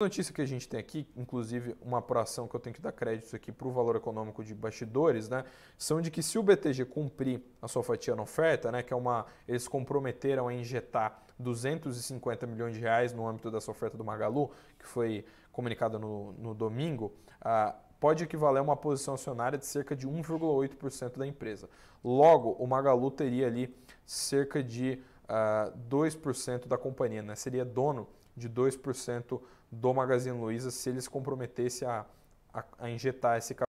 notícia que a gente tem aqui, inclusive uma apuração que eu tenho que dar crédito aqui para o valor econômico de bastidores, né, são de que se o BTG cumprir a sua fatia na oferta, né, que é uma, eles comprometeram a injetar 250 milhões de reais no âmbito dessa oferta do Magalu, que foi comunicada no, no domingo, ah, pode equivaler a uma posição acionária de cerca de 1,8% da empresa. Logo, o Magalu teria ali cerca de uh, 2% da companhia, né? seria dono de 2% do Magazine Luiza se eles comprometessem comprometesse a, a, a injetar esse capital.